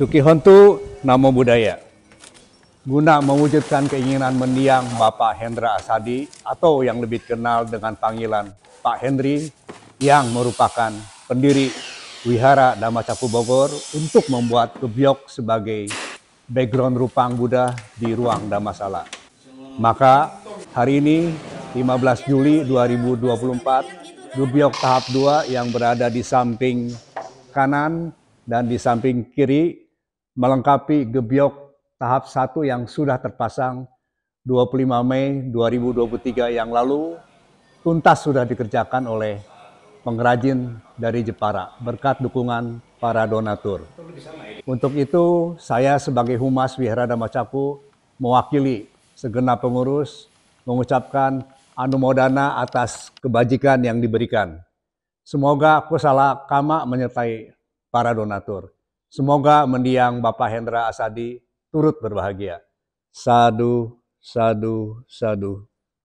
Suki Hontu, Namo budaya Guna mewujudkan keinginan mendiang Bapak Hendra Asadi atau yang lebih kenal dengan panggilan Pak Hendri yang merupakan pendiri Wihara Capu Bogor untuk membuat kebiok sebagai background rupang Buddha di ruang Damasala. Maka hari ini 15 Juli 2024 kebiok tahap 2 yang berada di samping kanan dan di samping kiri melengkapi gebyok tahap 1 yang sudah terpasang 25 Mei 2023 yang lalu tuntas sudah dikerjakan oleh pengrajin dari Jepara berkat dukungan para donatur. Untuk itu, saya sebagai Humas Wihara Damacapu mewakili segenap pengurus mengucapkan anumodana atas kebajikan yang diberikan. Semoga aku salah kama menyertai para donatur. Semoga mendiang Bapak Hendra Asadi turut berbahagia. Sadu, sadu, sadu.